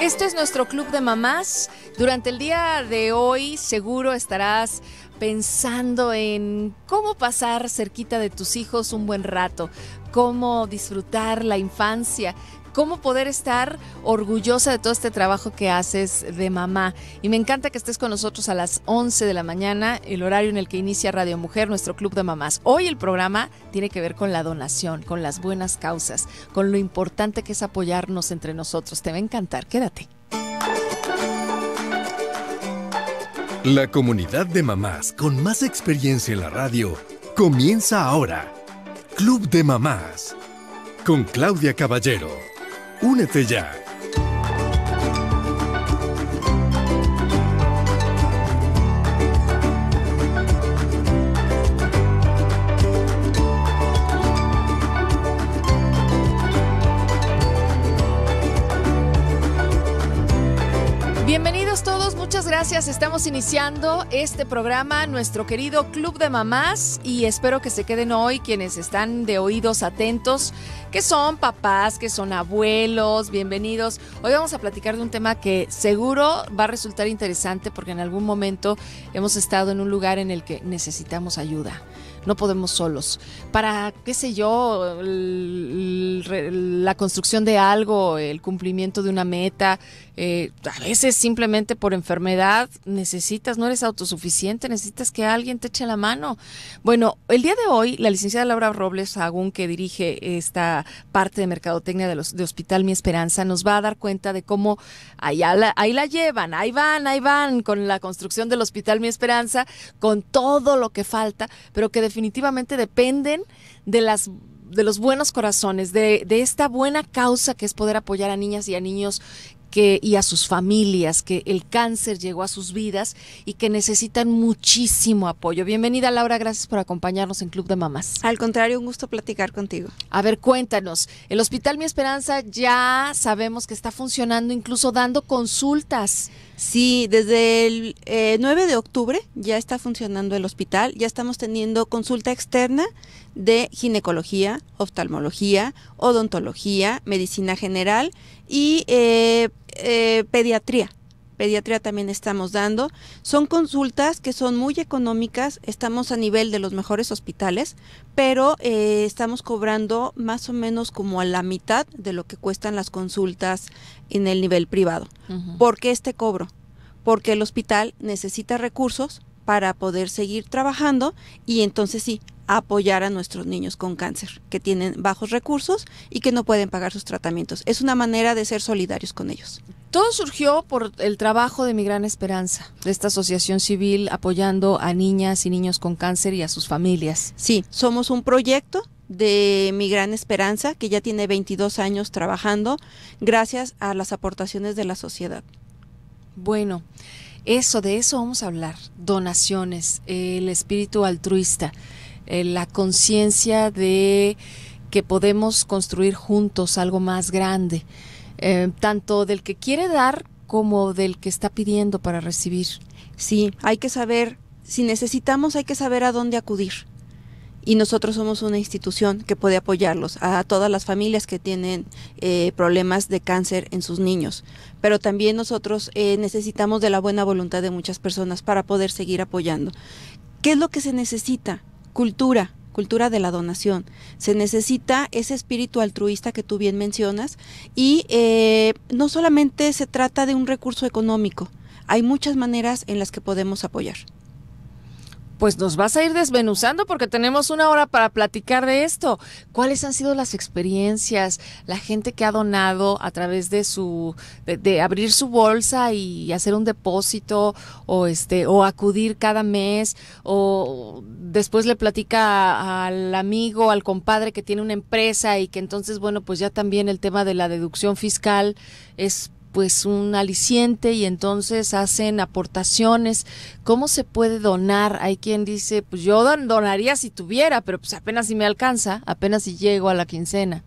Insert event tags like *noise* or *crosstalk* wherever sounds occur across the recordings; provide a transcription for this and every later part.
Este es nuestro club de mamás. Durante el día de hoy seguro estarás pensando en cómo pasar cerquita de tus hijos un buen rato, cómo disfrutar la infancia, cómo poder estar orgullosa de todo este trabajo que haces de mamá. Y me encanta que estés con nosotros a las 11 de la mañana, el horario en el que inicia Radio Mujer, nuestro club de mamás. Hoy el programa tiene que ver con la donación, con las buenas causas, con lo importante que es apoyarnos entre nosotros. Te va a encantar, quédate. La comunidad de mamás con más experiencia en la radio comienza ahora. Club de Mamás con Claudia Caballero. Únete ya. Bienvenidos todos, muchas gracias. Estamos iniciando este programa, nuestro querido Club de Mamás, y espero que se queden hoy quienes están de oídos atentos que son papás, que son abuelos, bienvenidos. Hoy vamos a platicar de un tema que seguro va a resultar interesante porque en algún momento hemos estado en un lugar en el que necesitamos ayuda. No podemos solos. Para, qué sé yo, la construcción de algo, el cumplimiento de una meta, eh, a veces simplemente por enfermedad necesitas, no eres autosuficiente, necesitas que alguien te eche la mano. Bueno, el día de hoy la licenciada Laura Robles Agún, que dirige esta parte de mercadotecnia de, de Hospital Mi Esperanza, nos va a dar cuenta de cómo ahí la llevan, ahí van, ahí van con la construcción del Hospital Mi Esperanza, con todo lo que falta, pero que definitivamente dependen de las de los buenos corazones, de, de, esta buena causa que es poder apoyar a niñas y a niños que, y a sus familias, que el cáncer llegó a sus vidas y que necesitan muchísimo apoyo. Bienvenida Laura, gracias por acompañarnos en Club de Mamás. Al contrario, un gusto platicar contigo. A ver, cuéntanos, el Hospital Mi Esperanza ya sabemos que está funcionando, incluso dando consultas. Sí, desde el 9 eh, de octubre ya está funcionando el hospital, ya estamos teniendo consulta externa de ginecología, oftalmología, odontología, medicina general y eh, eh, pediatría pediatría también estamos dando. Son consultas que son muy económicas, estamos a nivel de los mejores hospitales, pero eh, estamos cobrando más o menos como a la mitad de lo que cuestan las consultas en el nivel privado. ¿Por qué este cobro? Porque el hospital necesita recursos para poder seguir trabajando y entonces sí, apoyar a nuestros niños con cáncer, que tienen bajos recursos y que no pueden pagar sus tratamientos. Es una manera de ser solidarios con ellos. Todo surgió por el trabajo de Mi Gran Esperanza, de esta asociación civil apoyando a niñas y niños con cáncer y a sus familias. Sí, somos un proyecto de Mi Gran Esperanza que ya tiene 22 años trabajando gracias a las aportaciones de la sociedad. Bueno, eso, de eso vamos a hablar, donaciones, el espíritu altruista, eh, la conciencia de que podemos construir juntos algo más grande. Eh, tanto del que quiere dar como del que está pidiendo para recibir. Sí, hay que saber, si necesitamos hay que saber a dónde acudir. Y nosotros somos una institución que puede apoyarlos, a todas las familias que tienen eh, problemas de cáncer en sus niños. Pero también nosotros eh, necesitamos de la buena voluntad de muchas personas para poder seguir apoyando. ¿Qué es lo que se necesita? Cultura, cultura de la donación. Se necesita ese espíritu altruista que tú bien mencionas y eh, no solamente se trata de un recurso económico, hay muchas maneras en las que podemos apoyar pues nos vas a ir desmenuzando porque tenemos una hora para platicar de esto. ¿Cuáles han sido las experiencias? La gente que ha donado a través de su, de, abrir su bolsa y hacer un depósito o este, o acudir cada mes o después le platica al amigo, al compadre que tiene una empresa y que entonces, bueno, pues ya también el tema de la deducción fiscal es pues un aliciente y entonces hacen aportaciones. ¿Cómo se puede donar? Hay quien dice, pues yo donaría si tuviera, pero pues apenas si me alcanza, apenas si llego a la quincena.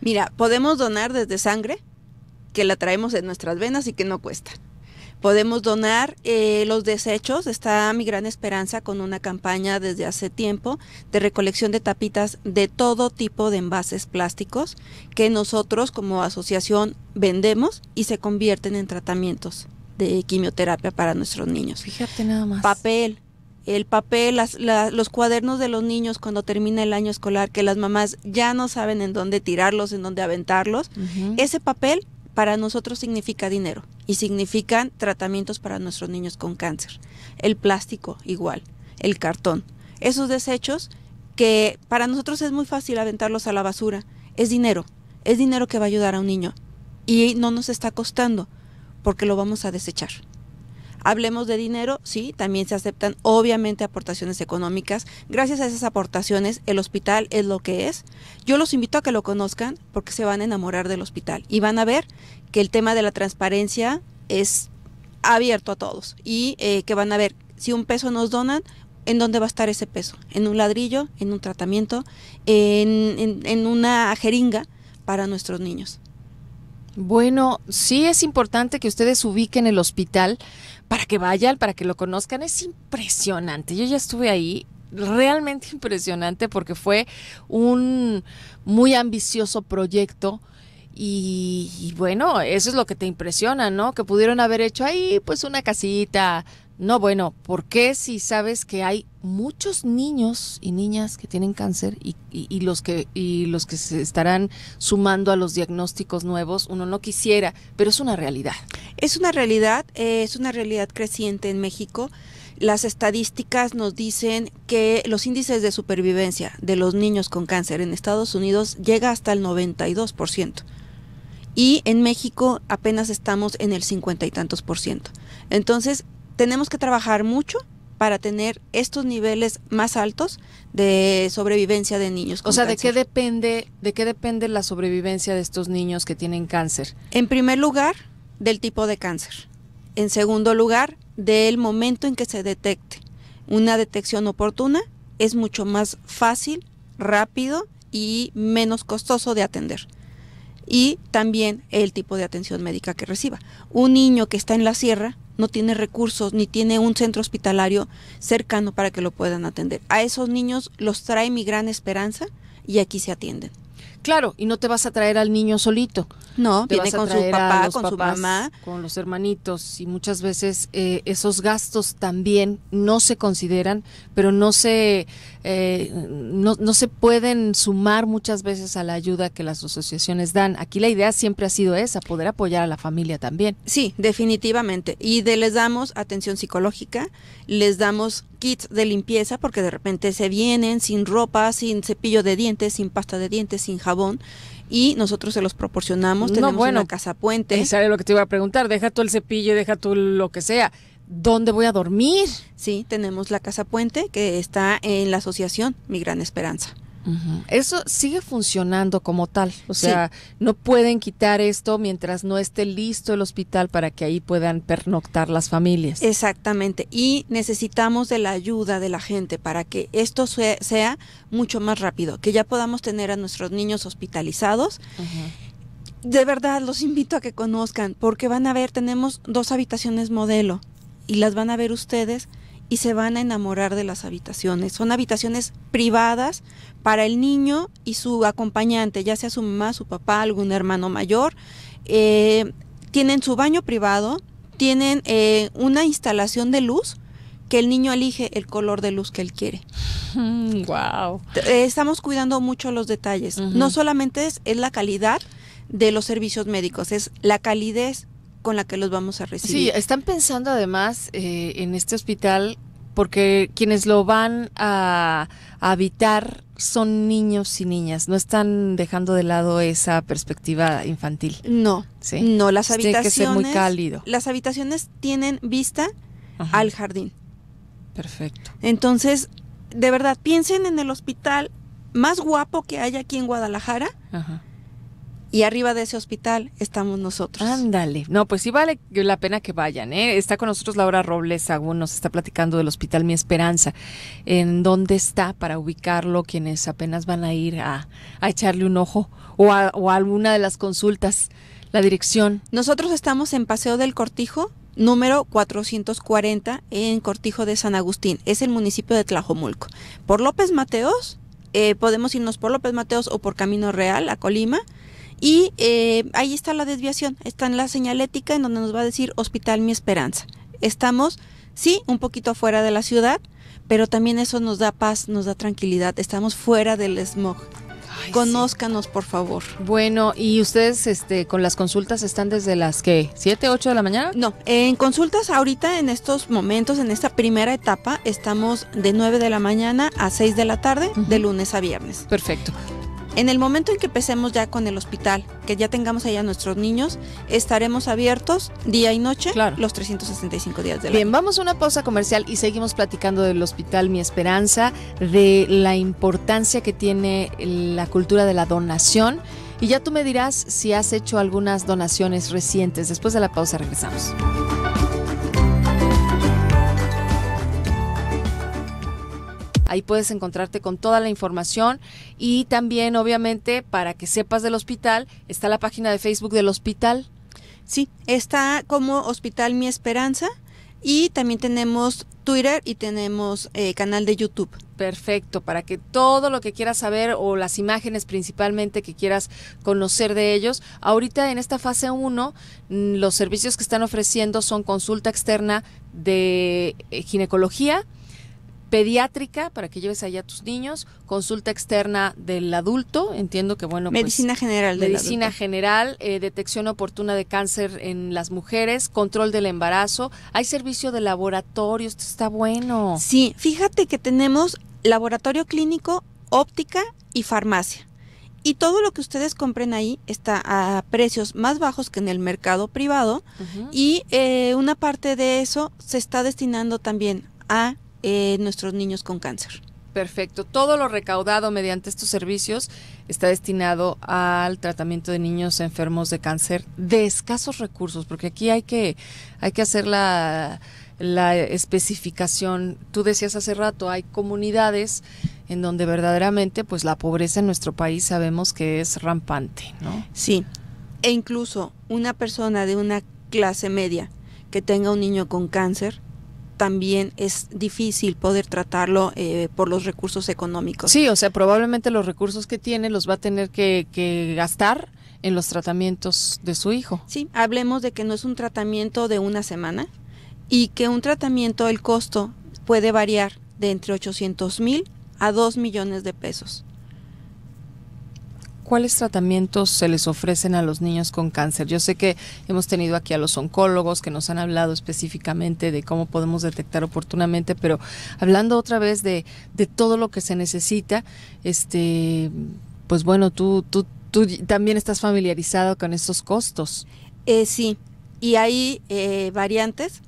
Mira, podemos donar desde sangre, que la traemos en nuestras venas y que no cuesta. Podemos donar eh, los desechos. Está mi gran esperanza con una campaña desde hace tiempo de recolección de tapitas de todo tipo de envases plásticos que nosotros como asociación vendemos y se convierten en tratamientos de quimioterapia para nuestros niños. Fíjate nada más. Papel, el papel, los cuadernos de los niños cuando termina el año escolar, que las mamás ya no saben en dónde tirarlos, en dónde aventarlos. Ese papel para nosotros significa dinero y significan tratamientos para nuestros niños con cáncer. El plástico igual, el cartón. Esos desechos que para nosotros es muy fácil aventarlos a la basura. Es dinero, es dinero que va a ayudar a un niño y no nos está costando porque lo vamos a desechar. Hablemos de dinero, sí, también se aceptan obviamente aportaciones económicas. Gracias a esas aportaciones el hospital es lo que es. Yo los invito a que lo conozcan porque se van a enamorar del hospital y van a ver que el tema de la transparencia es abierto a todos y eh, que van a ver si un peso nos donan, en dónde va a estar ese peso, en un ladrillo, en un tratamiento, en, en una jeringa para nuestros niños. Bueno, sí es importante que ustedes ubiquen el hospital para que vayan, para que lo conozcan. Es impresionante. Yo ya estuve ahí realmente *laughs* impresionante porque fue un muy ambicioso proyecto y, bueno, eso es lo que te impresiona, ¿no? Que pudieron haber hecho ahí pues una casita no, bueno, ¿por qué si sabes que hay muchos niños y niñas que tienen cáncer y, y, los que y los que se estarán sumando a los diagnósticos nuevos? Uno no quisiera, pero es una realidad. Es una realidad, eh, es una realidad creciente en México. Las estadísticas nos dicen que los índices de supervivencia de los niños con cáncer en Estados Unidos llega hasta el 92% y en México apenas estamos en el cincuenta y tantos por ciento. Entonces, tenemos que trabajar mucho para tener estos niveles más altos de sobrevivencia de niños. Con o sea, ¿de qué depende, de qué depende la sobrevivencia de estos niños que tienen cáncer? En primer lugar, del tipo de cáncer. En segundo lugar, del momento en que se detecte. Una detección oportuna es mucho más fácil, rápido y menos costoso de atender. Y también el tipo de atención médica que reciba. Un niño que está en la sierra no tiene recursos ni tiene un centro hospitalario cercano para que lo puedan atender. A esos niños los trae mi gran esperanza y aquí se atienden. Claro, y no te vas a traer al niño solito. No, viene con su papá, con su mamá. Con los hermanitos. Y muchas veces eh, esos gastos también no se consideran, pero no se, eh, no, se pueden sumar muchas veces a la ayuda que las asociaciones dan. Aquí la idea siempre ha sido esa, poder apoyar a la familia también. Sí, definitivamente. Y les damos atención psicológica, les damos kits de limpieza, porque de repente se vienen sin ropa, sin cepillo de dientes, sin pasta de dientes, sin jabón jabón y nosotros se los proporcionamos. Tenemos una casa puente. Esa era lo que te iba a preguntar. Deja tú el cepillo, deja tú lo que sea. ¿Dónde voy a dormir? Sí, tenemos la casa puente que está en la asociación Mi Gran Esperanza. Eso sigue funcionando como tal, o sea, no pueden quitar esto mientras no esté listo el hospital para que ahí puedan pernoctar las familias. Exactamente, y necesitamos de la ayuda de la gente para que esto sea, mucho más rápido, que ya podamos tener a nuestros niños hospitalizados. De verdad, los invito a que conozcan, porque van a ver, tenemos dos habitaciones modelo y las van a ver ustedes y se van a enamorar de las habitaciones. Son habitaciones privadas para el niño y su acompañante, ya sea su mamá, su papá, algún hermano mayor. Eh, tienen su baño privado, tienen eh, una instalación de luz que el niño elige el color de luz que él quiere. Wow. Mm, eh, estamos cuidando mucho los detalles. No solamente es, es la calidad de los servicios médicos, es la calidez con la que los vamos a recibir. Sí, están pensando además eh, en este hospital porque quienes lo van a, habitar son niños y niñas, no están dejando de lado esa perspectiva infantil. No, ¿Sí? no, las habitaciones... que ser muy cálido. Las habitaciones tienen vista al jardín. Perfecto. Entonces, de verdad, piensen en el hospital más guapo que hay aquí en Guadalajara. Ajá y arriba de ese hospital estamos nosotros. Ándale. No, pues sí vale la pena que vayan. ¿eh? Está con nosotros Laura Robles aún nos está platicando del Hospital Mi Esperanza. ¿En dónde está para ubicarlo quienes apenas van a ir a, echarle un ojo o a, o alguna de las consultas? La dirección. Nosotros estamos en Paseo del Cortijo, número 440, en Cortijo de San Agustín. Es el municipio de Tlajomulco. Por López Mateos, eh, podemos irnos por López Mateos o por Camino Real a Colima. Y eh, ahí está la desviación, está en la señalética en donde nos va a decir Hospital Mi Esperanza. Estamos, sí, un poquito afuera de la ciudad, pero también eso nos da paz, nos da tranquilidad, estamos fuera del smog. Conózcanos, por favor. Bueno, ¿y ustedes este, con las consultas están desde las que? ¿7, ocho de la mañana? No, en consultas ahorita, en estos momentos, en esta primera etapa, estamos de 9 de la mañana a 6 de la tarde, de lunes a viernes. Perfecto. En el momento en que empecemos ya con el hospital, que ya tengamos allá a nuestros niños, estaremos abiertos día y noche los 365 días del Bien, vamos a una pausa comercial y seguimos platicando del hospital Mi Esperanza, de la importancia que tiene la cultura de la donación. Y ya tú me dirás si has hecho algunas donaciones recientes. Después de la pausa regresamos. Ahí puedes encontrarte con toda la información y también, obviamente, para que sepas del hospital, está la página de Facebook del hospital. Sí, está como Hospital Mi Esperanza y también tenemos Twitter y tenemos eh, canal de YouTube. Perfecto, para que todo lo que quieras saber o las imágenes principalmente que quieras conocer de ellos, ahorita en esta fase 1 mm, los servicios que están ofreciendo son consulta externa de eh, ginecología, pediátrica para que lleves allá a tus niños, consulta externa del adulto, entiendo que bueno. Pues, medicina general. medicina general, eh, detección oportuna de cáncer en las mujeres, control del embarazo, hay servicio de laboratorio, esto está bueno. Sí, fíjate que tenemos laboratorio clínico, óptica y farmacia. Y todo lo que ustedes compren ahí está a precios más bajos que en el mercado privado y eh, una parte de eso se está destinando también a eh, nuestros niños con cáncer. Perfecto. Todo lo recaudado mediante estos servicios está destinado al tratamiento de niños enfermos de cáncer de escasos recursos, porque aquí hay que, hay que hacer la, especificación. Tú decías hace rato, hay comunidades en donde verdaderamente pues la pobreza en nuestro país sabemos que es rampante, ¿no? Sí. E incluso una persona de una clase media que tenga un niño con cáncer también es difícil poder tratarlo eh, por los recursos económicos. Sí, o sea, probablemente los recursos que tiene los va a tener que, que gastar en los tratamientos de su hijo. Sí, hablemos de que no es un tratamiento de una semana y que un tratamiento, el costo puede variar de entre 800 mil a 2 millones de pesos. ¿cuáles tratamientos se les ofrecen a los niños con cáncer? Yo sé que hemos tenido aquí a los oncólogos que nos han hablado específicamente de cómo podemos detectar oportunamente, pero hablando otra vez de, de todo lo que se necesita, este, pues bueno, tú, tú, tú también estás familiarizado con estos costos. Eh, sí, y hay eh, variantes,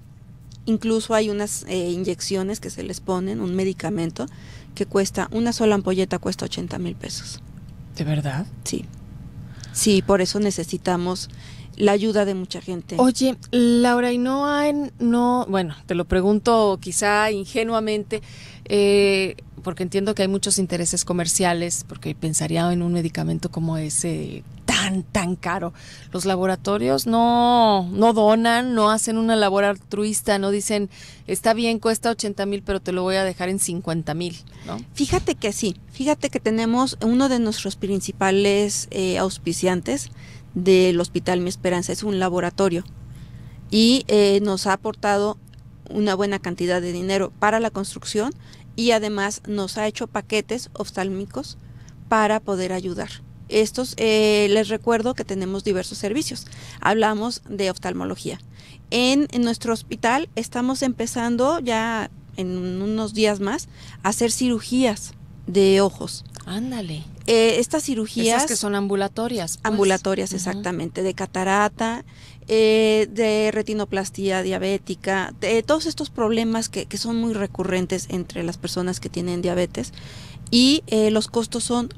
incluso hay unas eh, inyecciones que se les ponen, un medicamento que cuesta, una sola ampolleta cuesta 80 mil pesos. ¿De verdad? Sí. Sí, por eso necesitamos la ayuda de mucha gente. Oye, Laura, y no hay, no, bueno, te lo pregunto quizá ingenuamente, eh, porque entiendo que hay muchos intereses comerciales, porque pensaría en un medicamento como ese tan, caro. Los laboratorios no, no donan, no hacen una labor altruista, no dicen, está bien, cuesta 80 mil, pero te lo voy a dejar en 50 mil. Fíjate que sí, fíjate que tenemos uno de nuestros principales eh, auspiciantes del Hospital Mi Esperanza, es un laboratorio y eh, nos ha aportado una buena cantidad de dinero para la construcción y además nos ha hecho paquetes oftálmicos para poder ayudar. Estos, eh, les recuerdo que tenemos diversos servicios. Hablamos de oftalmología. En, nuestro hospital estamos empezando ya en unos días más a hacer cirugías de ojos. Ándale. Eh, estas cirugías... que son ambulatorias. Pues. Ambulatorias, exactamente, de catarata, eh, de retinoplastía diabética, de todos estos problemas que, son muy recurrentes entre las personas que tienen diabetes y los costos son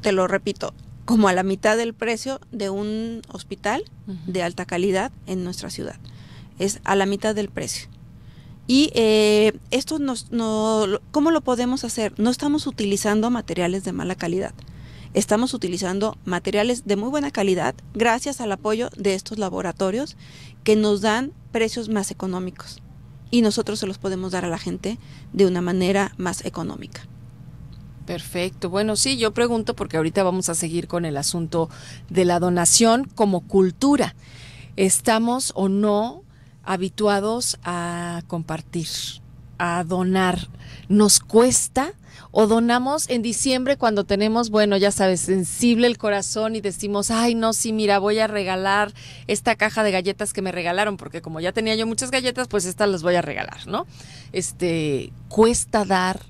te lo repito, como a la mitad del precio de un hospital de alta calidad en nuestra ciudad. Es a la mitad del precio. Y eh, esto nos, no, ¿cómo lo podemos hacer? No estamos utilizando materiales de mala calidad. Estamos utilizando materiales de muy buena calidad gracias al apoyo de estos laboratorios que nos dan precios más económicos. Y nosotros se los podemos dar a la gente de una manera más económica. Perfecto. Bueno, sí, yo pregunto porque ahorita vamos a seguir con el asunto de la donación como cultura. ¿Estamos o no habituados a compartir, a donar? ¿Nos cuesta? o donamos en diciembre cuando tenemos, bueno, ya sabes, sensible el corazón y decimos, ay, no, sí, mira, voy a regalar esta caja de galletas que me regalaron, porque como ya tenía yo muchas galletas, pues estas las voy a regalar, ¿no? Este, cuesta dar,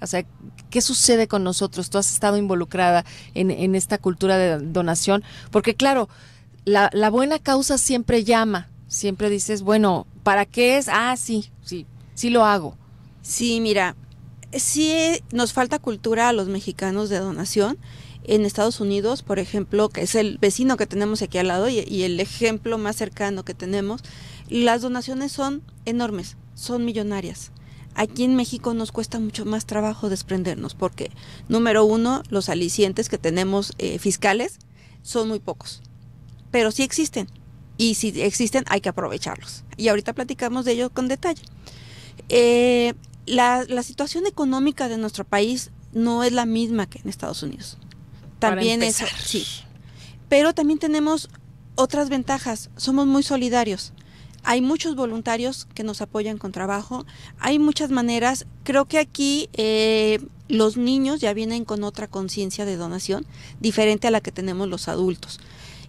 o sea, ¿Qué sucede con nosotros? Tú has estado involucrada en, esta cultura de donación, porque claro, la, buena causa siempre llama, siempre dices, bueno, ¿para qué es? Ah, sí, sí, sí lo hago. Sí, mira, sí nos falta cultura a los mexicanos de donación. En Estados Unidos, por ejemplo, que es el vecino que tenemos aquí al lado y el ejemplo más cercano que tenemos, las donaciones son enormes, son millonarias. Aquí en México nos cuesta mucho más trabajo desprendernos porque, número uno, los alicientes que tenemos eh, fiscales son muy pocos, pero sí existen. Y si existen, hay que aprovecharlos. Y ahorita platicamos de ellos con detalle. Eh, la, situación económica de nuestro país no es la misma que en Estados Unidos. También es sí. Pero también tenemos otras ventajas. Somos muy solidarios hay muchos voluntarios que nos apoyan con trabajo, hay muchas maneras, creo que aquí eh, los niños ya vienen con otra conciencia de donación diferente a la que tenemos los adultos.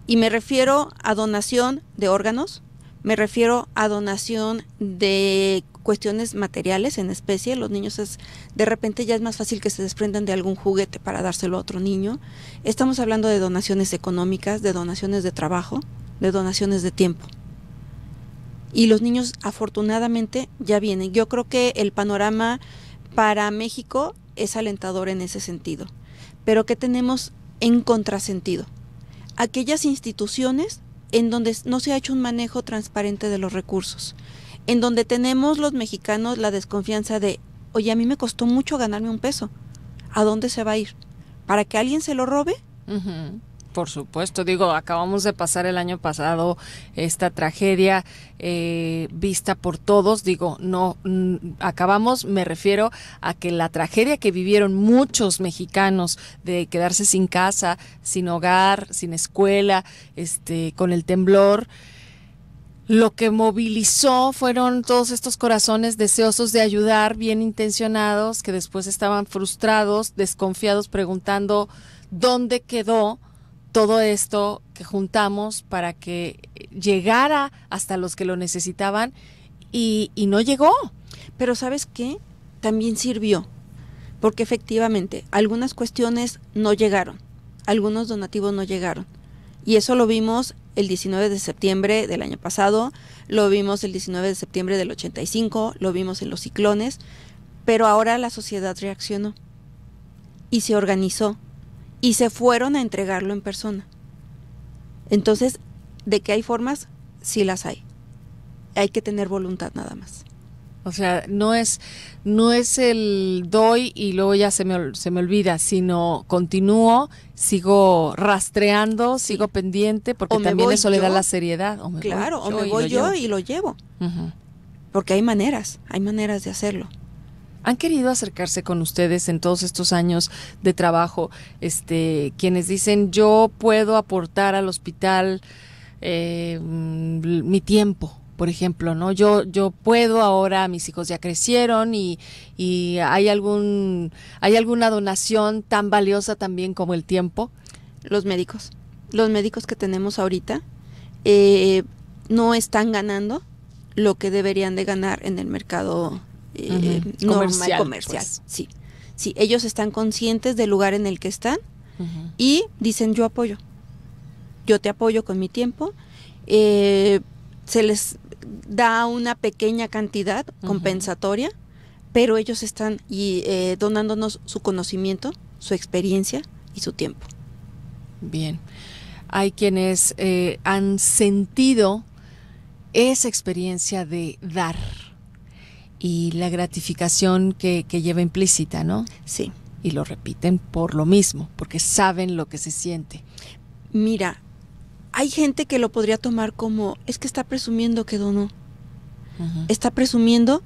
Y me refiero a donación de órganos, me refiero a donación de cuestiones materiales en especie. Los niños es, de repente ya es más fácil que se desprendan de algún juguete para dárselo a otro niño. Estamos hablando de donaciones económicas, de donaciones de trabajo, de donaciones de tiempo y los niños afortunadamente ya vienen. Yo creo que el panorama para México es alentador en ese sentido. Pero ¿qué tenemos en contrasentido? Aquellas instituciones en donde no se ha hecho un manejo transparente de los recursos, en donde tenemos los mexicanos la desconfianza de, oye, a mí me costó mucho ganarme un peso, ¿a dónde se va a ir? ¿Para que alguien se lo robe? Por supuesto, digo, acabamos de pasar el año pasado esta tragedia eh, vista por todos, digo, no, mm, acabamos, me refiero a que la tragedia que vivieron muchos mexicanos de quedarse sin casa, sin hogar, sin escuela, este, con el temblor, lo que movilizó fueron todos estos corazones deseosos de ayudar, bien intencionados, que después estaban frustrados, desconfiados, preguntando dónde quedó todo esto que juntamos para que llegara hasta los que lo necesitaban y, no llegó. Pero sabes qué? También sirvió, porque efectivamente algunas cuestiones no llegaron, algunos donativos no llegaron. Y eso lo vimos el 19 de septiembre del año pasado, lo vimos el 19 de septiembre del 85, lo vimos en los ciclones, pero ahora la sociedad reaccionó y se organizó y se fueron a entregarlo en persona. Entonces, ¿de qué hay formas? Sí las hay. Hay que tener voluntad nada más. O sea, no es, no es el doy y luego ya se me, olvida, sino continúo, sigo rastreando, sigo pendiente, porque también eso le da la seriedad. claro, o me voy yo y lo, llevo. Porque hay maneras, hay maneras de hacerlo han querido acercarse con ustedes en todos estos años de trabajo, este, quienes dicen yo puedo aportar al hospital eh, mm, mi tiempo, por ejemplo, ¿no? Yo, yo puedo ahora, mis hijos ya crecieron y, hay algún, hay alguna donación tan valiosa también como el tiempo. Los médicos, los médicos que tenemos ahorita eh, no están ganando lo que deberían de ganar en el mercado eh, eh, normal comercial. Pues. Sí, ellos están conscientes del lugar en el que están y dicen yo apoyo, yo te apoyo con mi tiempo. Eh, se les da una pequeña cantidad compensatoria, pero ellos están y, donándonos su conocimiento, su experiencia y su tiempo. Bien, hay quienes han sentido esa experiencia de dar y la gratificación que, lleva implícita, ¿no? Sí. Y lo repiten por lo mismo, porque saben lo que se siente. Mira, hay gente que lo podría tomar como, es que está presumiendo que donó. Está presumiendo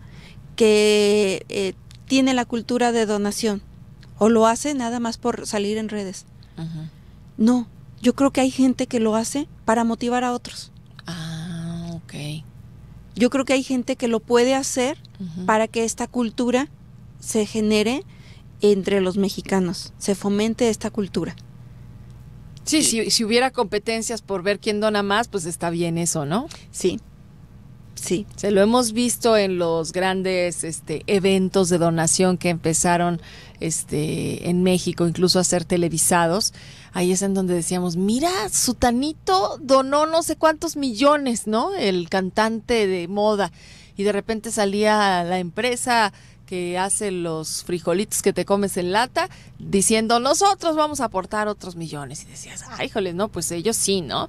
que eh, tiene la cultura de donación o lo hace nada más por salir en redes. No, yo creo que hay gente que lo hace para motivar a otros. Yo creo que hay gente que lo puede hacer para que esta cultura se genere entre los mexicanos, se fomente esta cultura. Sí, Si, hubiera competencias por ver quién dona más, pues está bien eso, ¿no? Sí. Sí. Se lo hemos visto en los grandes este, eventos de donación que empezaron este, en México, incluso a ser televisados, ahí es en donde decíamos, mira, Sutanito donó no sé cuántos millones, ¿no? El cantante de moda. Y de repente salía la empresa que hace los frijolitos que te comes en lata, diciendo, nosotros vamos a aportar otros millones. Y decías, ay, ah, joles, no, pues ellos sí, ¿no?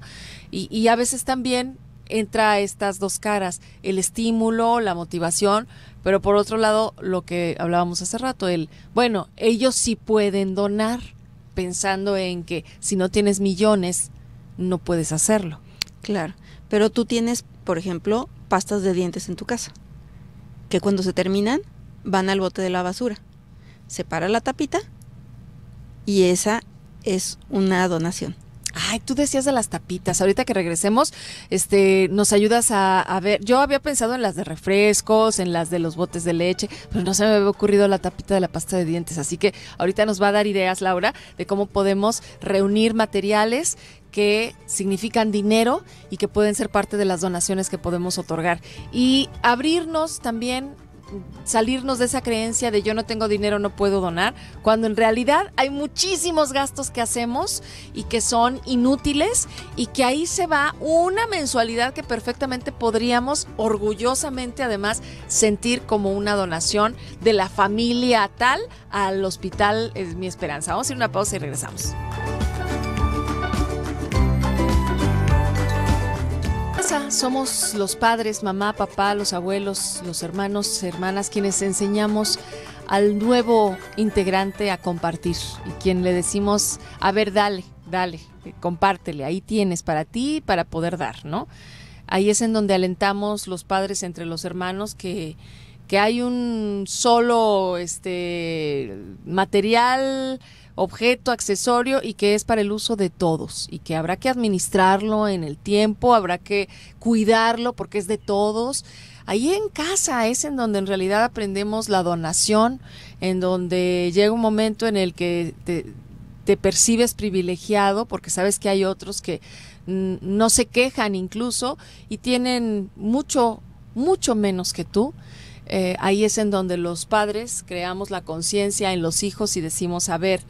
Y, y a veces también entra estas dos caras, el estímulo, la motivación, pero por otro lado, lo que hablábamos hace rato, el, bueno, ellos sí pueden donar pensando en que si no tienes millones, no puedes hacerlo. Claro, pero tú tienes, por ejemplo, pastas de dientes en tu casa, que cuando se terminan van al bote de la basura. Separa la tapita y esa es una donación. Ay, tú decías de las tapitas. Ahorita que regresemos, este, nos ayudas a, a, ver. Yo había pensado en las de refrescos, en las de los botes de leche, pero no se me había ocurrido la tapita de la pasta de dientes. Así que ahorita nos va a dar ideas, Laura, de cómo podemos reunir materiales que significan dinero y que pueden ser parte de las donaciones que podemos otorgar. Y abrirnos también salirnos de esa creencia de yo no tengo dinero, no puedo donar, cuando en realidad hay muchísimos gastos que hacemos y que son inútiles y que ahí se va una mensualidad que perfectamente podríamos orgullosamente además sentir como una donación de la familia tal al hospital es mi esperanza. Vamos a ir una pausa y regresamos. Somos los padres, mamá, papá, los abuelos, los hermanos, hermanas, quienes enseñamos al nuevo integrante a compartir y quien le decimos, a ver, dale, dale, compártele, ahí tienes para ti, para poder dar, ¿no? Ahí es en donde alentamos los padres entre los hermanos que, que hay un solo este material objeto, accesorio y que es para el uso de todos y que habrá que administrarlo en el tiempo, habrá que cuidarlo porque es de todos. Ahí en casa es en donde en realidad aprendemos la donación, en donde llega un momento en el que te, te percibes privilegiado porque sabes que hay otros que no se quejan incluso y tienen mucho, mucho menos que tú eh, ahí es en donde los padres creamos la conciencia en los hijos y decimos, a ver,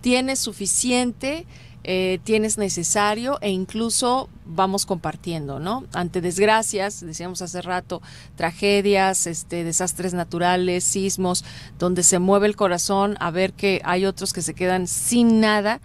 tienes suficiente, eh, tienes necesario e incluso vamos compartiendo, ¿no? Ante desgracias, decíamos hace rato, tragedias, este, desastres naturales, sismos, donde se mueve el corazón a ver que hay otros que se quedan sin nada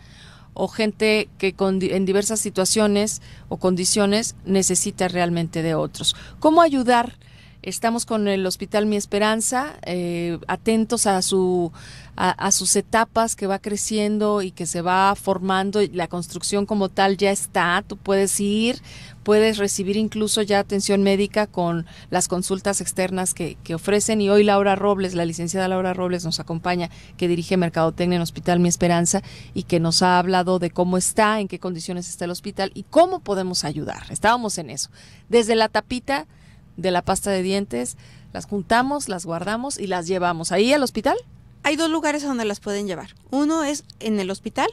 o gente que en diversas situaciones o condiciones necesita realmente de otros. ¿Cómo ayudar Estamos con el Hospital Mi Esperanza, eh, atentos a, su, a, sus etapas que va creciendo y que se va formando. La construcción como tal ya está, tú puedes ir, puedes recibir incluso ya atención médica con las consultas externas que, que ofrecen. Y hoy Laura Robles, la licenciada Laura Robles nos acompaña, que dirige Mercadotecnia en Hospital Mi Esperanza y que nos ha hablado de cómo está, en qué condiciones está el hospital y cómo podemos ayudar. Estábamos en eso. Desde la tapita de la pasta de dientes, las juntamos, las guardamos y las llevamos ahí al hospital. Hay dos lugares donde las pueden llevar. Uno es en el hospital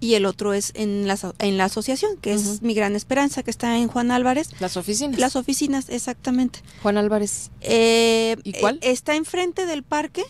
y el otro es en la, en la asociación, que es Mi Gran Esperanza, que está en Juan Álvarez. Las oficinas. Las oficinas, exactamente. Juan Álvarez. Eh, ¿Y cuál? Eh, está enfrente del parque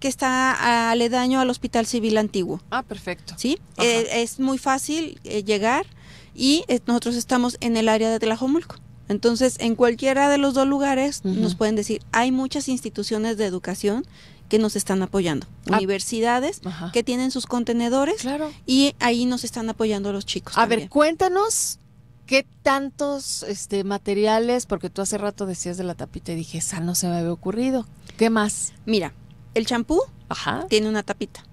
que está aledaño al Hospital Civil Antiguo. Ah, perfecto. Sí, eh, es muy fácil llegar y nosotros estamos en el área de Tlajomulco. Entonces, en cualquiera de los dos lugares nos pueden decir, hay muchas instituciones de educación que nos están apoyando, ah. universidades que tienen sus contenedores y ahí nos están apoyando los chicos. A ver, cuéntanos ¿Qué tantos este, materiales? Porque tú hace rato decías de la tapita y dije, esa no se me había ocurrido. ¿Qué más? Mira, el champú tiene una tapita.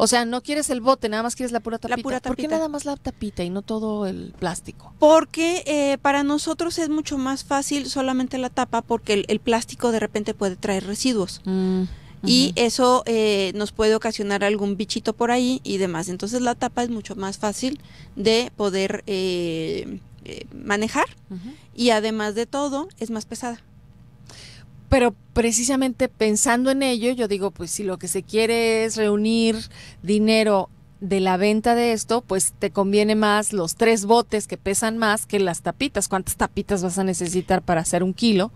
O sea, no quieres el bote, nada más quieres la pura tapita. La pura ¿Por qué nada más la tapita y no todo el plástico? Porque eh, para nosotros es mucho más fácil solamente la tapa porque el, plástico de repente puede traer residuos. Mm, y eso eh, nos puede ocasionar algún bichito por ahí y demás. Entonces la tapa es mucho más fácil de poder eh, manejar y además de todo es más pesada pero precisamente pensando en ello, yo digo, pues si lo que se quiere es reunir dinero de la venta de esto, pues te conviene más los tres botes que pesan más que las tapitas. ¿Cuántas tapitas vas a necesitar para hacer un kilo?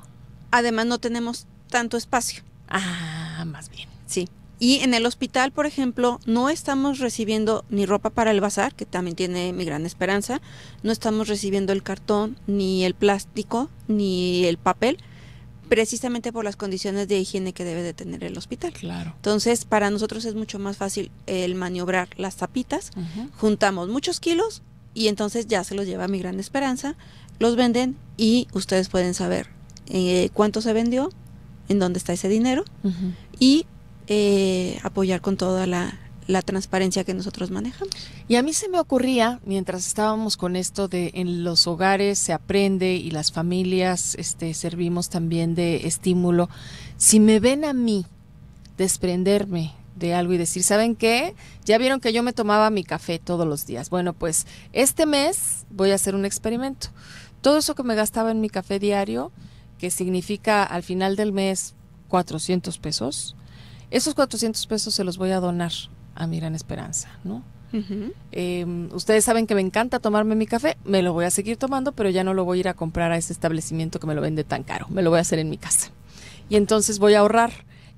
Además no tenemos tanto espacio. Ah, más bien. Sí. Y en el hospital, por ejemplo, no estamos recibiendo ni ropa para el bazar, que también tiene mi gran esperanza, no estamos recibiendo el cartón, ni el plástico, ni el papel precisamente por las condiciones de higiene que debe de tener el hospital. Claro. Entonces, para nosotros es mucho más fácil el maniobrar las tapitas, juntamos muchos kilos y entonces ya se los lleva mi gran esperanza, los venden y ustedes pueden saber eh, cuánto se vendió, en dónde está ese dinero y eh, apoyar con toda la, la transparencia que nosotros manejamos. Y a mí se me ocurría, mientras estábamos con esto de en los hogares se aprende y las familias este, servimos también de estímulo, si me ven a mí desprenderme de algo y decir, ¿saben qué? Ya vieron que yo me tomaba mi café todos los días. Bueno, pues este mes voy a hacer un experimento. Todo eso que me gastaba en mi café diario, que significa al final del mes 400 pesos, esos 400 pesos se los voy a donar a mi esperanza, ¿no? Em, ustedes saben que me encanta tomarme mi café, me lo voy a seguir tomando, pero ya no lo voy a ir a comprar a ese establecimiento que me lo vende tan caro, me lo voy a hacer en mi casa. Y entonces voy a ahorrar.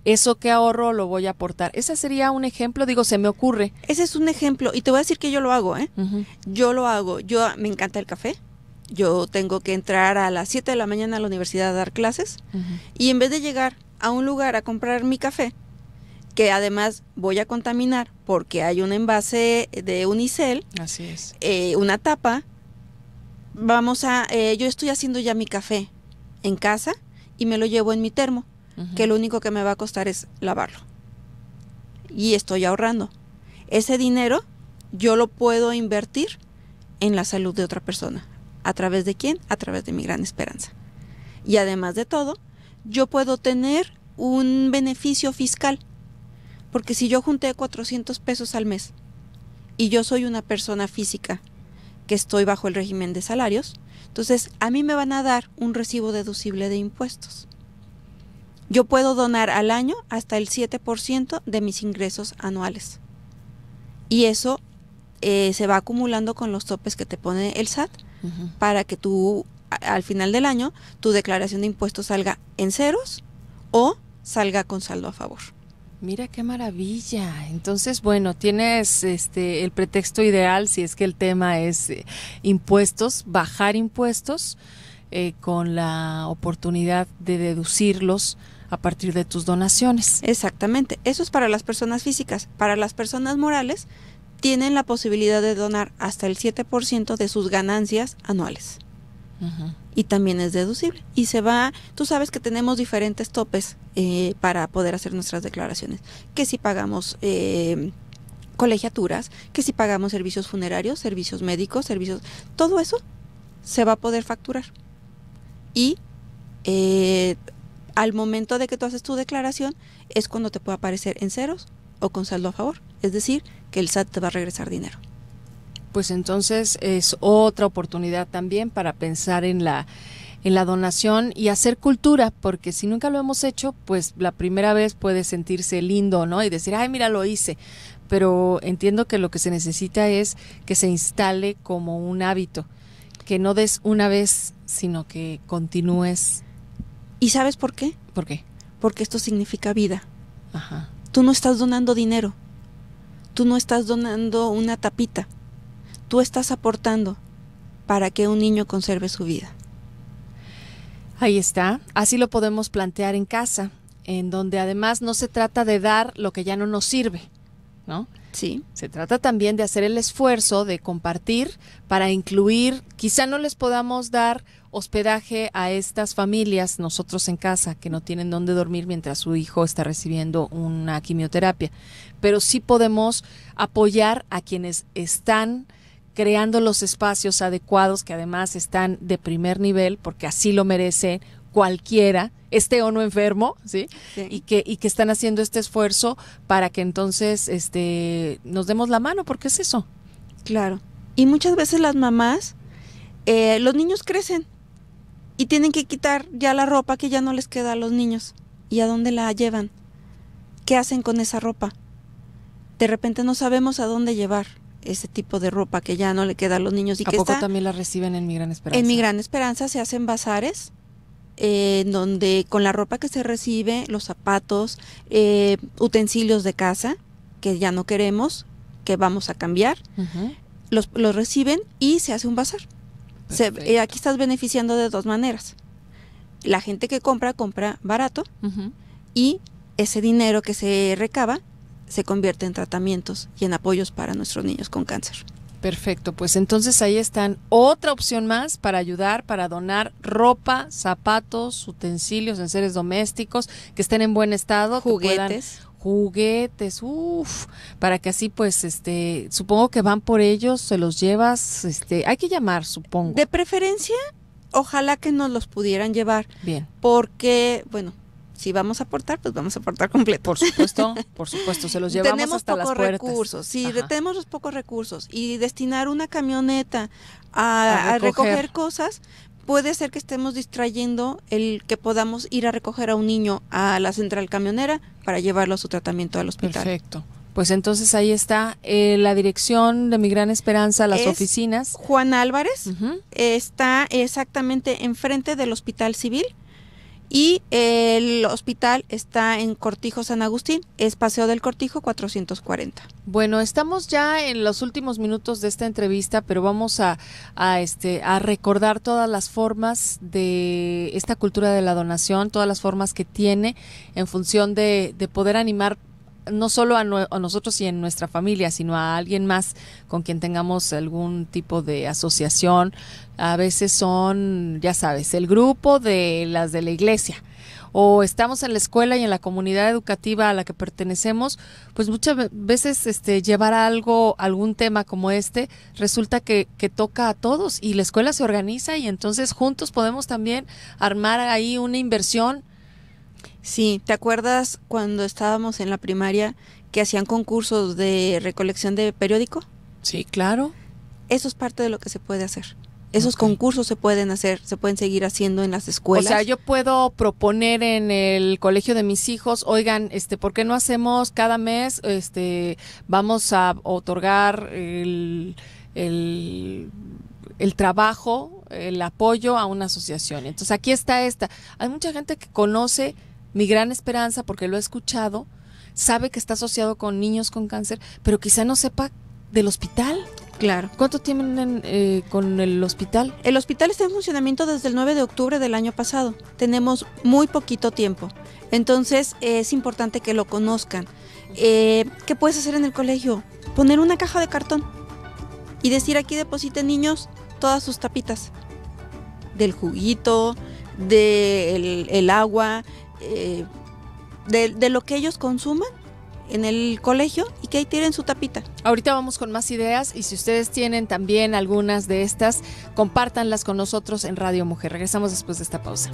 Eso que ahorro lo voy a aportar. Ese sería un ejemplo, digo, se me ocurre. Ese es un ejemplo, y te voy a decir que yo lo hago, ¿eh? Yo lo hago, yo ah, me encanta el café, yo tengo que entrar a las 7 de la mañana a la universidad a dar clases, y en vez de llegar a un lugar a comprar mi café, que además voy a contaminar porque hay un envase de unicel, Así es. Eh, una tapa. Vamos a, eh, yo estoy haciendo ya mi café en casa y me lo llevo en mi termo, que lo único que me va a costar es lavarlo. Y estoy ahorrando. Ese dinero yo lo puedo invertir en la salud de otra persona. ¿A través de quién? A través de mi gran esperanza. Y además de todo, yo puedo tener un beneficio fiscal porque si yo junté 400 pesos al mes y yo soy una persona física que estoy bajo el régimen de salarios, entonces a mí me van a dar un recibo deducible de impuestos. Yo puedo donar al año hasta el 7% de mis ingresos anuales. Y eso eh, se va acumulando con los topes que te pone el SAT para que tú al final del año tu declaración de impuestos salga en ceros o salga con saldo a favor. Mira qué maravilla. Entonces, bueno, tienes este el pretexto ideal si es que el tema es eh, impuestos, bajar impuestos eh, con la oportunidad de deducirlos a partir de tus donaciones. Exactamente. Eso es para las personas físicas. Para las personas morales tienen la posibilidad de donar hasta el 7% de sus ganancias anuales y también es deducible. Y se va, tú sabes que tenemos diferentes topes eh, para poder hacer nuestras declaraciones, que si pagamos... Eh, colegiaturas, que si pagamos servicios funerarios, servicios médicos, servicios, todo eso se va a poder facturar. Y eh, al momento de que tú haces tu declaración es cuando te puede aparecer en ceros o con saldo a favor. Es decir, que el SAT te va a regresar dinero pues entonces es otra oportunidad también para pensar en la en la donación y hacer cultura, porque si nunca lo hemos hecho, pues la primera vez puede sentirse lindo, ¿no? Y decir, ay, mira, lo hice. Pero entiendo que lo que se necesita es que se instale como un hábito, que no des una vez, sino que continúes. ¿Y sabes por qué? ¿Por qué? Porque esto significa vida. Ajá. Tú no estás donando dinero, tú no estás donando una tapita, tú estás aportando para que un niño conserve su vida. Ahí está, así lo podemos plantear en casa, en donde además no se trata de dar lo que ya no nos sirve, ¿no? Sí. Se trata también de hacer el esfuerzo de compartir para incluir, quizá no les podamos dar hospedaje a estas familias nosotros en casa que no tienen dónde dormir mientras su hijo está recibiendo una quimioterapia, pero sí podemos apoyar a quienes están creando los espacios adecuados que además están de primer nivel, porque así lo merece cualquiera, este o no enfermo, ¿sí? Y, que, y que están haciendo este esfuerzo para que entonces este, nos demos la mano, porque es eso. Claro. Y muchas veces las mamás, eh, los niños crecen y tienen que quitar ya la ropa que ya no les queda a los niños. ¿Y a dónde la llevan? ¿Qué hacen con esa ropa? De repente no sabemos a dónde llevar ese tipo de ropa que ya no le queda a los niños y ¿A que poco también la reciben en Mi Gran Esperanza? En Mi Gran Esperanza se hacen bazares eh, donde con la ropa que se recibe, los zapatos, eh, utensilios de casa que ya no queremos, que vamos a cambiar, los, los, reciben y se hace un bazar. Eh, aquí estás beneficiando de dos maneras. La gente que compra compra barato y ese dinero que se recaba se convierte en tratamientos y en apoyos para nuestros niños con cáncer. Perfecto, pues entonces ahí están otra opción más para ayudar, para donar ropa, zapatos, utensilios, seres domésticos que estén en buen estado, juguetes, juguetes, uff, para que así pues este, supongo que van por ellos, se los llevas, este, hay que llamar, supongo. De preferencia, ojalá que nos los pudieran llevar. Bien. Porque, bueno, si vamos a aportar, pues vamos a aportar completo. Por supuesto, por supuesto, se los llevamos tenemos hasta pocos las puertas. recursos, Si tenemos los pocos recursos y destinar una camioneta a, recoger. cosas puede ser que estemos distrayendo el que podamos ir a recoger a un niño a la central camionera para llevarlo a su tratamiento al hospital. Perfecto. Pues entonces ahí está eh, la dirección de Mi Gran Esperanza, las oficinas. Juan Álvarez está exactamente enfrente del Hospital Civil y el hospital está en Cortijo San Agustín, es Paseo del Cortijo 440. Bueno, estamos ya en los últimos minutos de esta entrevista, pero vamos a, este, a recordar todas las formas de esta cultura de la donación, todas las formas que tiene en función de, de poder animar no solo a, nosotros y en nuestra familia, sino a alguien más con quien tengamos algún tipo de asociación. A veces son, ya sabes, el grupo de las de la iglesia. O estamos en la escuela y en la comunidad educativa a la que pertenecemos, pues muchas veces este, llevar algo, algún tema como este, resulta que, que toca a todos y la escuela se organiza y entonces juntos podemos también armar ahí una inversión Sí, ¿te acuerdas cuando estábamos en la primaria que hacían concursos de recolección de periódico? Sí, claro. Eso es parte de lo que se puede hacer. Esos concursos se pueden hacer, se pueden seguir haciendo en las escuelas. O sea, yo puedo proponer en el colegio de mis hijos, oigan, este, ¿por qué no hacemos cada mes, este, vamos a otorgar el, el, el trabajo, el apoyo a una asociación? Entonces aquí está esta. Hay mucha gente que conoce mi gran esperanza, porque lo he escuchado, sabe que está asociado con niños con cáncer, pero quizá no sepa del hospital. Claro. ¿Cuánto tienen eh, con el hospital? El hospital está en funcionamiento desde el 9 de octubre del año pasado. Tenemos muy poquito tiempo. Entonces es importante que lo conozcan. Eh, ¿Qué puedes hacer en el colegio? Poner una caja de cartón y decir aquí depositen niños todas sus tapitas. Del juguito, del de el agua, eh, de, de lo que ellos consuman en el colegio y que ahí tienen su tapita. Ahorita vamos con más ideas y si ustedes tienen también algunas de estas, compártanlas con nosotros en Radio Mujer. Regresamos después de esta pausa.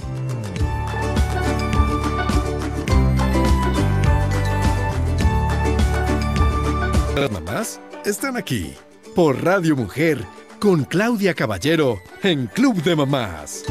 Las mamás están aquí por Radio Mujer con Claudia Caballero en Club de Mamás.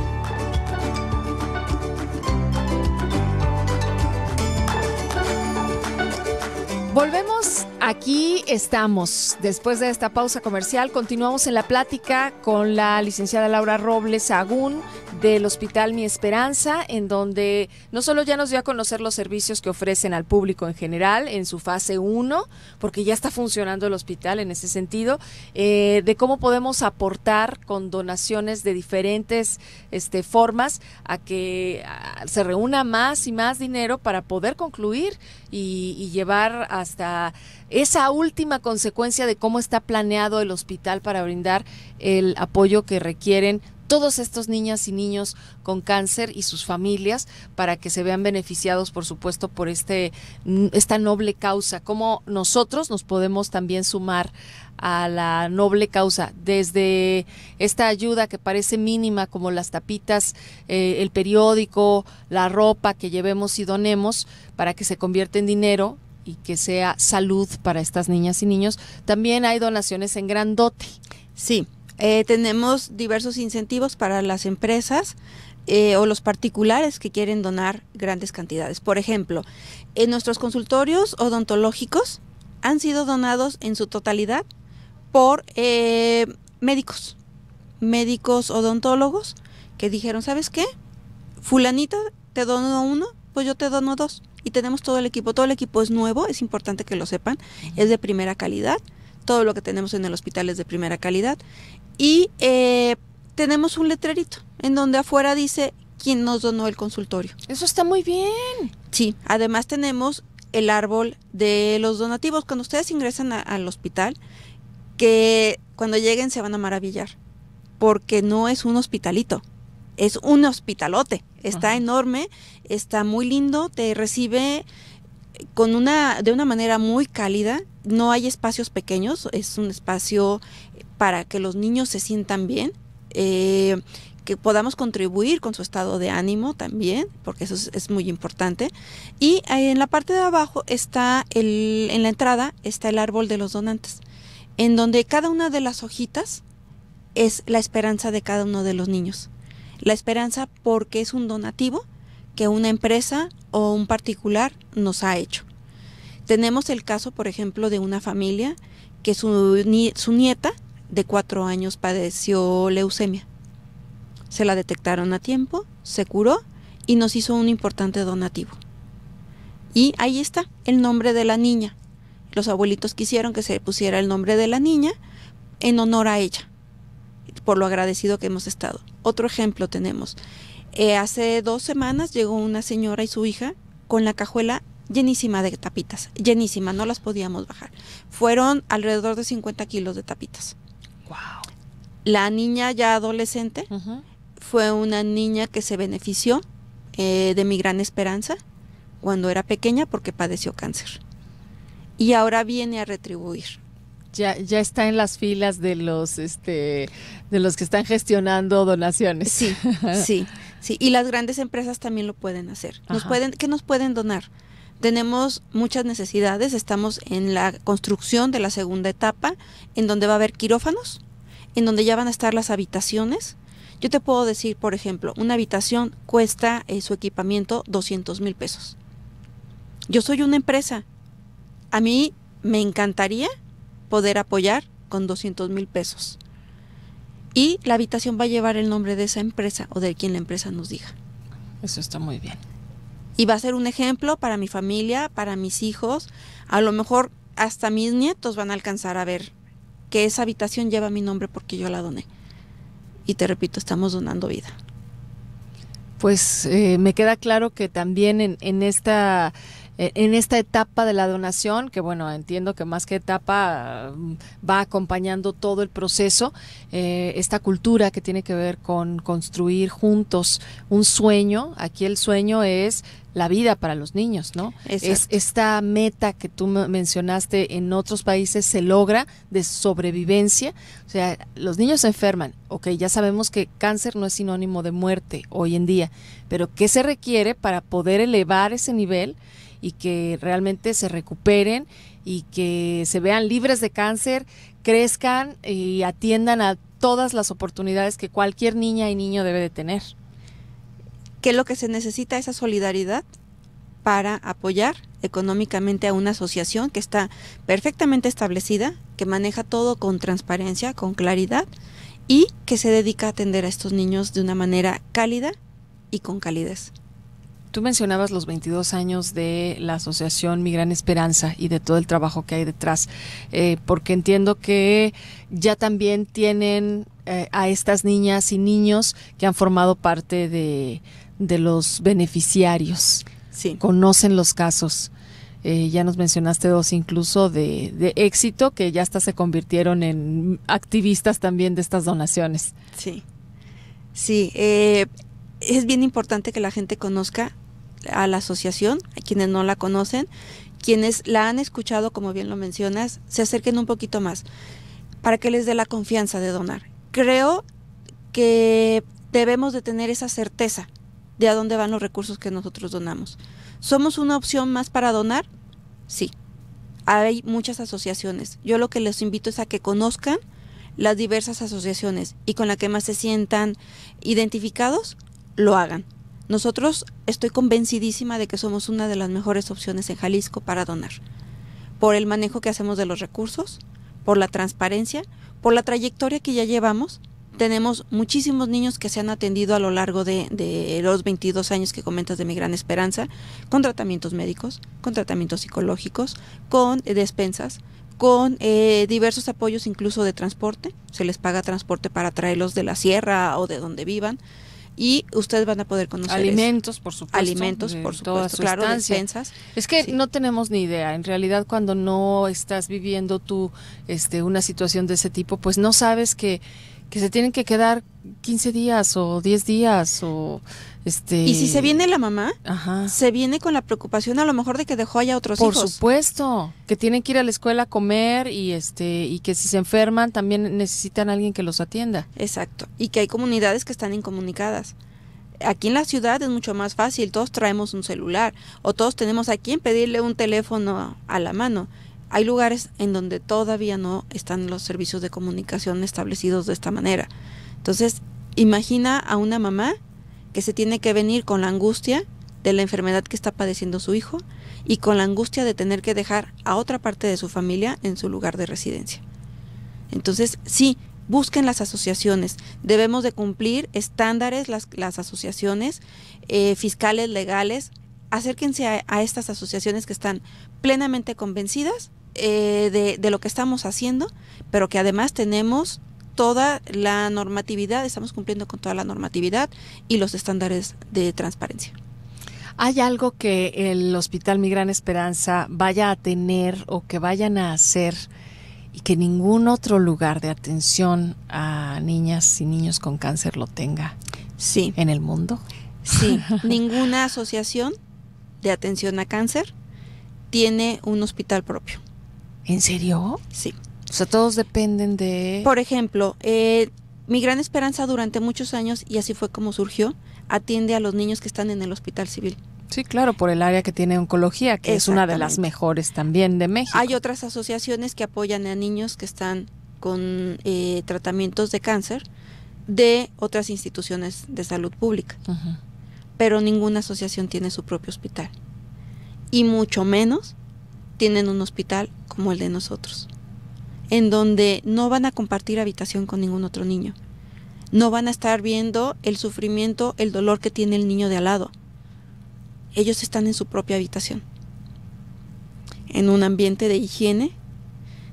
Volvemos, aquí estamos. Después de esta pausa comercial, continuamos en la plática con la licenciada Laura Robles Agún, del Hospital Mi Esperanza, en donde no solo ya nos dio a conocer los servicios que ofrecen al público en general en su fase 1, porque ya está funcionando el hospital en ese sentido, eh, de cómo podemos aportar con donaciones de diferentes este, formas a que se reúna más y más dinero para poder concluir y, y llevar hasta esa última consecuencia de cómo está planeado el hospital para brindar el apoyo que requieren todos estos niñas y niños con cáncer y sus familias para que se vean beneficiados, por supuesto, por este, esta noble causa. ¿Cómo nosotros nos podemos también sumar a la noble causa? Desde esta ayuda que parece mínima, como las tapitas, eh, el periódico, la ropa que llevemos y donemos para que se convierta en dinero y que sea salud para estas niñas y niños. También hay donaciones en gran dote. Sí, eh, tenemos diversos incentivos para las empresas eh, o los particulares que quieren donar grandes cantidades. Por ejemplo, en nuestros consultorios odontológicos han sido donados en su totalidad por eh, médicos, médicos odontólogos que dijeron, ¿sabes qué? Fulanita, te dono uno, pues yo te dono dos. Y tenemos todo el equipo. Todo el equipo es nuevo, es importante que lo sepan, es de primera calidad. Todo lo que tenemos en el hospital es de primera calidad. Y eh, tenemos un letrerito en donde afuera dice quién nos donó el consultorio. Eso está muy bien. Sí, además tenemos el árbol de los donativos. Cuando ustedes ingresan al hospital, que cuando lleguen se van a maravillar, porque no es un hospitalito, es un hospitalote. Está enorme, está muy lindo, te recibe con una, de una manera muy cálida, no hay espacios pequeños, es un espacio para que los niños se sientan bien, eh, que podamos contribuir con su estado de ánimo también, porque eso es, muy importante. Y en la parte de abajo está, en la entrada, está el árbol de los donantes, en donde cada una de las hojitas es la esperanza de cada uno de los niños. La esperanza porque es un donativo que una empresa o un particular nos ha hecho. Tenemos el caso, por ejemplo, de una familia que su, su nieta de cuatro años padeció leucemia. Se la detectaron a tiempo, se curó y nos hizo un importante donativo. Y ahí está el nombre de la niña. Los abuelitos quisieron que se pusiera el nombre de la niña en honor a ella, por lo agradecido que hemos estado. Otro ejemplo tenemos eh, hace dos semanas llegó una señora y su hija con la cajuela llenísima de tapitas, llenísima, no las podíamos bajar. Fueron alrededor de 50 kilos de tapitas. La niña ya adolescente fue una niña que se benefició eh, de mi gran esperanza cuando era pequeña porque padeció cáncer. Y ahora viene a retribuir. Ya, ya está en las filas de los, este, de los que están gestionando donaciones. Sí, sí. *laughs* Sí, y las grandes empresas también lo pueden hacer. Nos pueden, ¿Qué nos pueden donar? Tenemos muchas necesidades, estamos en la construcción de la segunda etapa, en donde va a haber quirófanos, en donde ya van a estar las habitaciones. Yo te puedo decir, por ejemplo, una habitación cuesta eh, su equipamiento 200 mil pesos. Yo soy una empresa. A mí me encantaría poder apoyar con 200 mil pesos y la habitación va a llevar el nombre de esa empresa o de quien la empresa nos diga. Eso está muy bien. Y va a ser un ejemplo para mi familia, para mis hijos, a lo mejor hasta mis nietos van a alcanzar a ver que esa habitación lleva mi nombre porque yo la doné. Y te repito, estamos donando vida. Pues eh, me queda claro que también en, en esta eh, en esta etapa de la donación, que bueno, entiendo que más que etapa mm, va acompañando todo el proceso, eh, esta cultura que tiene que ver con construir juntos un sueño, aquí el sueño es la vida para los niños, ¿no? Es esta meta que tú mencionaste en otros países se logra de sobrevivencia, o sea, los niños se enferman, ok, ya sabemos que cáncer no es sinónimo de muerte hoy en día, pero ¿qué se requiere para poder elevar ese nivel? y que realmente se recuperen y que se vean libres de cáncer, crezcan y atiendan a todas las oportunidades que cualquier niña y niño debe de tener. es lo que se necesita esa solidaridad para apoyar económicamente a una asociación que está perfectamente establecida, que maneja todo con transparencia, con claridad y que se dedica a atender a estos niños de una manera cálida y con calidez. Tú mencionabas los 22 años de la asociación Mi Gran Esperanza y de todo el trabajo que hay detrás, eh, porque entiendo que ya también tienen eh, a estas niñas y niños que han formado parte de, de los beneficiarios. Sí. Conocen los casos. Eh, ya nos mencionaste dos incluso de, de, éxito que ya hasta se convirtieron en activistas también de estas donaciones. Sí, sí, es bien importante que la gente conozca a la asociación, a quienes no la conocen, quienes la han escuchado, como bien lo mencionas, se acerquen un poquito más para que les dé la confianza de donar. Creo que debemos de tener esa certeza de a dónde van los recursos que nosotros donamos. ¿Somos una opción más para donar? Sí. Hay muchas asociaciones. Yo lo que les invito es a que conozcan las diversas asociaciones y con la que más se sientan identificados, lo hagan. Nosotros estoy convencidísima de que somos una de las mejores opciones en Jalisco para donar, por el manejo que hacemos de los recursos, por la transparencia, por la trayectoria que ya llevamos. Tenemos muchísimos niños que se han atendido a lo largo de, los 22 años que comentas de mi gran esperanza, con tratamientos médicos, con tratamientos psicológicos, con eh, despensas, con eh, diversos apoyos incluso de transporte. Se les paga transporte para traerlos de la sierra o de donde vivan y ustedes van a poder conocer alimentos, por supuesto, alimentos, por supuesto, todas claro, Es que no tenemos ni idea. En realidad, cuando no estás viviendo tú este una situación de ese tipo, pues no sabes que que se tienen que quedar 15 días o 10 días o este, y si se viene la mamá, se viene con la preocupación a lo mejor de que dejó allá otros hijos. Por supuesto, que tienen que ir a la escuela a comer y este y que si se enferman también necesitan alguien que los atienda. Exacto. Y que hay comunidades que están incomunicadas. Aquí en la ciudad es mucho más fácil, todos traemos un celular o todos tenemos a quien pedirle un teléfono a la mano. Hay lugares en donde todavía no están los servicios de comunicación establecidos de esta manera. Entonces, imagina a una mamá que se tiene que venir con la angustia de la enfermedad que está padeciendo su hijo y con la angustia de tener que dejar a otra parte de su familia en su lugar de residencia. Entonces, sí, busquen las asociaciones. Debemos de cumplir estándares las, asociaciones eh, fiscales, legales. Acérquense a, estas asociaciones que están plenamente convencidas eh, de, de lo que estamos haciendo, pero que además tenemos toda la normatividad, estamos cumpliendo con toda la normatividad y los estándares de transparencia. ¿Hay algo que el Hospital Mi Gran Esperanza vaya a tener o que vayan a hacer y que ningún otro lugar de atención a niñas y niños con cáncer lo tenga? Sí. ¿En el mundo? Sí, *laughs* ninguna asociación de atención a cáncer tiene un hospital propio. ¿En serio? Sí. O sea, todos dependen de... Por ejemplo, eh, mi gran esperanza durante muchos años, y así fue como surgió, atiende a los niños que están en el hospital civil. Sí, claro, por el área que tiene oncología, que es una de las mejores también de México. Hay otras asociaciones que apoyan a niños que están con eh, tratamientos de cáncer de otras instituciones de salud pública, pero ninguna asociación tiene su propio hospital, y mucho menos tienen un hospital como el de nosotros en donde no van a compartir habitación con ningún otro niño. No van a estar viendo el sufrimiento, el dolor que tiene el niño de al lado. Ellos están en su propia habitación, en un ambiente de higiene,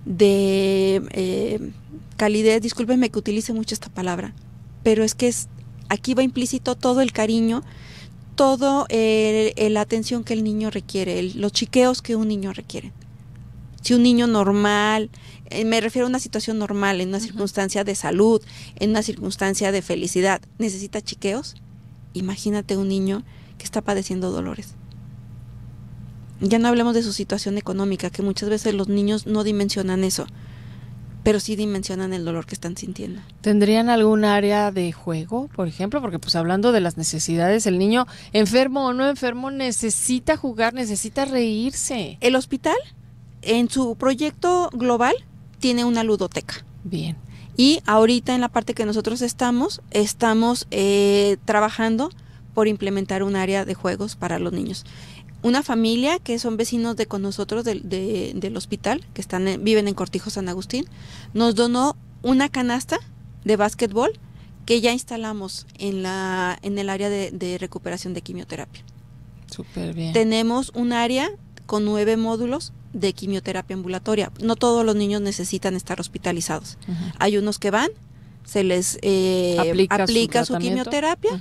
de eh, calidez, discúlpenme que utilice mucho esta palabra, pero es que es, aquí va implícito todo el cariño, toda eh, la atención que el niño requiere, los chiqueos que un niño requiere. Si un niño normal, eh, me refiero a una situación normal, en una circunstancia de salud, en una circunstancia de felicidad, necesita chiqueos, imagínate un niño que está padeciendo dolores. Ya no hablemos de su situación económica, que muchas veces los niños no dimensionan eso, pero sí dimensionan el dolor que están sintiendo. ¿Tendrían algún área de juego, por ejemplo? Porque pues hablando de las necesidades, el niño enfermo o no enfermo necesita jugar, necesita reírse. El hospital en su proyecto global tiene una ludoteca. Bien. Y ahorita en la parte que nosotros estamos, estamos eh, trabajando por implementar un área de juegos para los niños. Una familia que son vecinos de con nosotros del hospital, que están viven en Cortijo San Agustín, nos donó una canasta de básquetbol que ya instalamos en, la, en el área de, de recuperación de quimioterapia. Súper bien. Tenemos un área con nueve módulos de quimioterapia ambulatoria. No todos los niños necesitan estar hospitalizados. Hay unos que van, se les eh, aplica, su, quimioterapia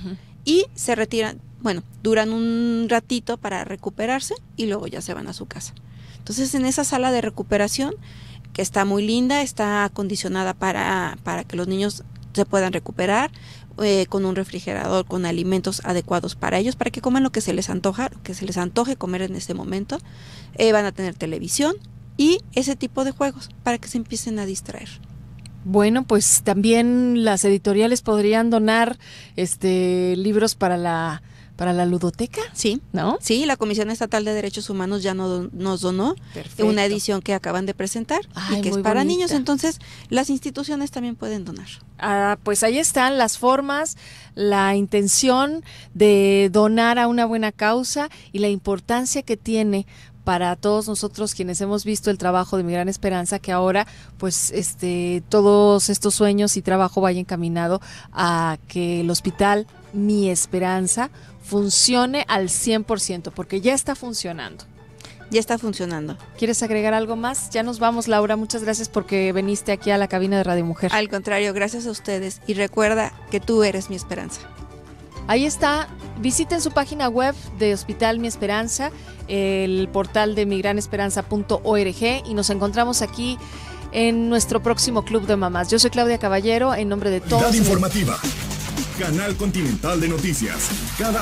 y se retiran, bueno, duran un ratito para recuperarse y luego ya se van a su casa. Entonces en esa sala de recuperación, que está muy linda, está acondicionada para, para que los niños se puedan recuperar, eh, con un refrigerador, con alimentos adecuados para ellos, para que coman lo que se les antoja, lo que se les antoje comer en este momento. Eh, van a tener televisión y ese tipo de juegos para que se empiecen a distraer. Bueno, pues también las editoriales podrían donar este libros para la ¿Para la ludoteca? Sí. ¿No? Sí, la Comisión Estatal de Derechos Humanos ya no, nos donó una edición que acaban de presentar y que es para niños. Entonces, las instituciones también pueden donar. Ah, pues ahí están las formas, la intención de donar a una buena causa y la importancia que tiene para todos nosotros quienes hemos visto el trabajo de Mi Gran Esperanza, que ahora pues este todos estos sueños y trabajo vayan encaminado a que el hospital Mi Esperanza funcione al 100%, porque ya está funcionando. Ya está funcionando. ¿Quieres agregar algo más? Ya nos vamos, Laura. Muchas gracias porque viniste aquí a la cabina de Radio Mujer. Al contrario, gracias a ustedes y recuerda que tú eres mi esperanza. Ahí está. Visiten su página web de Hospital Mi Esperanza, el portal de migranesperanza.org y nos encontramos aquí en nuestro próximo Club de Mamás. Yo soy Claudia Caballero, en nombre de todos. la informativa. Canal Continental de Noticias. Cada